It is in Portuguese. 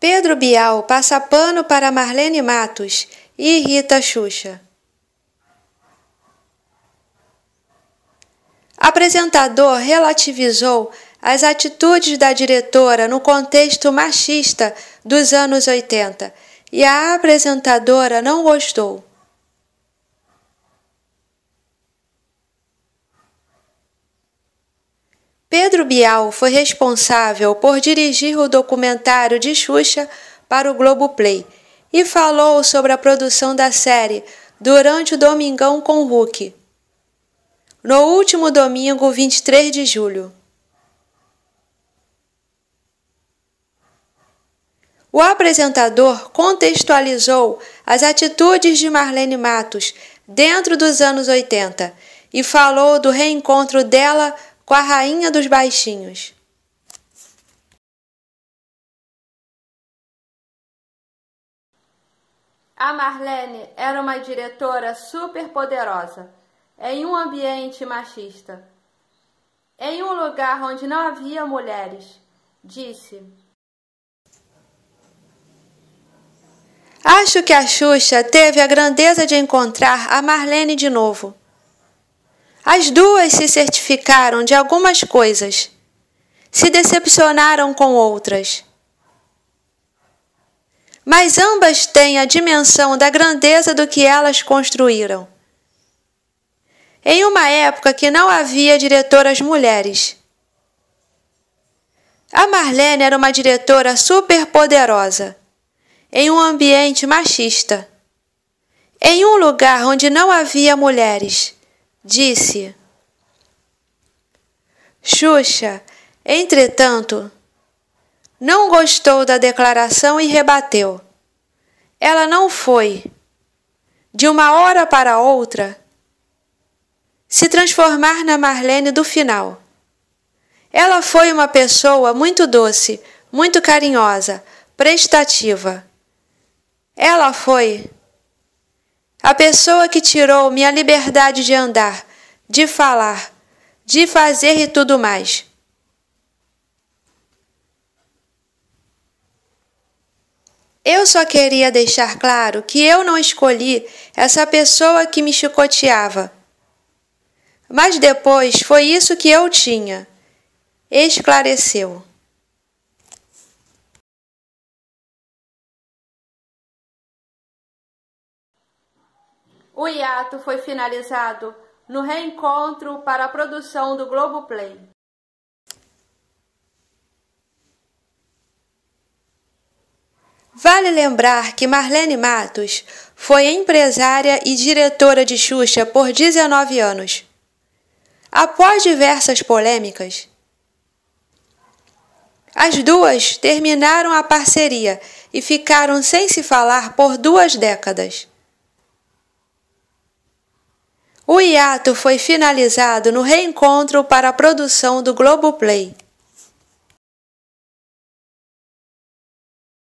Pedro Bial passa pano para Marlene Matos e Rita Xuxa. Apresentador relativizou as atitudes da diretora no contexto machista dos anos 80 e a apresentadora não gostou. Pedro Bial foi responsável por dirigir o documentário de Xuxa para o Globoplay e falou sobre a produção da série durante o Domingão com Hulk. No último domingo, 23 de julho. O apresentador contextualizou as atitudes de Marlene Matos dentro dos anos 80 e falou do reencontro dela com a rainha dos baixinhos. A Marlene era uma diretora superpoderosa em um ambiente machista. Em um lugar onde não havia mulheres, disse: Acho que a Xuxa teve a grandeza de encontrar a Marlene de novo. As duas se certificaram de algumas coisas, se decepcionaram com outras. Mas ambas têm a dimensão da grandeza do que elas construíram. Em uma época que não havia diretoras mulheres. A Marlene era uma diretora superpoderosa, em um ambiente machista, em um lugar onde não havia mulheres disse: Xuxa, entretanto, não gostou da declaração e rebateu. Ela não foi, de uma hora para outra, se transformar na Marlene do final. Ela foi uma pessoa muito doce, muito carinhosa, prestativa. Ela foi a pessoa que tirou minha liberdade de andar, de falar, de fazer e tudo mais. Eu só queria deixar claro que eu não escolhi essa pessoa que me chicoteava. Mas depois foi isso que eu tinha. Esclareceu. O hiato foi finalizado no reencontro para a produção do Globoplay. Vale lembrar que Marlene Matos foi empresária e diretora de Xuxa por 19 anos. Após diversas polêmicas, as duas terminaram a parceria e ficaram sem se falar por duas décadas. O hiato foi finalizado no reencontro para a produção do Globoplay.